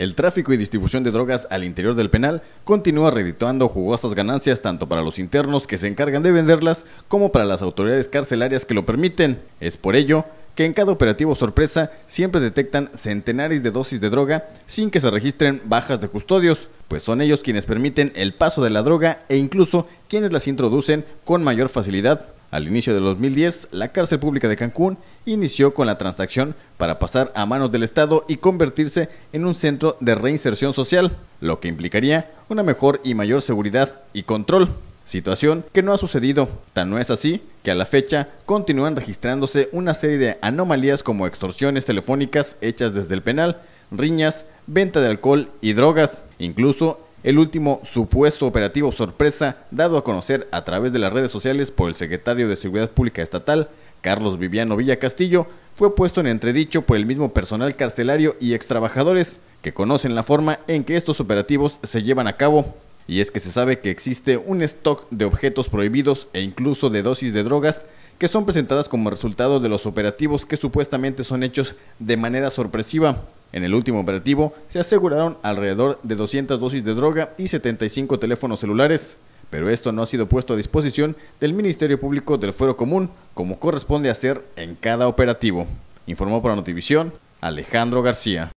El tráfico y distribución de drogas al interior del penal continúa redituando jugosas ganancias tanto para los internos que se encargan de venderlas como para las autoridades carcelarias que lo permiten. Es por ello que en cada operativo sorpresa siempre detectan centenares de dosis de droga sin que se registren bajas de custodios, pues son ellos quienes permiten el paso de la droga e incluso quienes las introducen con mayor facilidad al inicio de 2010, la cárcel pública de Cancún inició con la transacción para pasar a manos del Estado y convertirse en un centro de reinserción social, lo que implicaría una mejor y mayor seguridad y control, situación que no ha sucedido. Tan no es así que a la fecha continúan registrándose una serie de anomalías como extorsiones telefónicas hechas desde el penal, riñas, venta de alcohol y drogas, incluso el último supuesto operativo sorpresa dado a conocer a través de las redes sociales por el secretario de Seguridad Pública Estatal, Carlos Viviano Villa Castillo, fue puesto en entredicho por el mismo personal carcelario y extrabajadores que conocen la forma en que estos operativos se llevan a cabo. Y es que se sabe que existe un stock de objetos prohibidos e incluso de dosis de drogas que son presentadas como resultado de los operativos que supuestamente son hechos de manera sorpresiva en el último operativo se aseguraron alrededor de 200 dosis de droga y 75 teléfonos celulares, pero esto no ha sido puesto a disposición del Ministerio Público del Fuero Común, como corresponde hacer en cada operativo. Informó para Notivisión Alejandro García.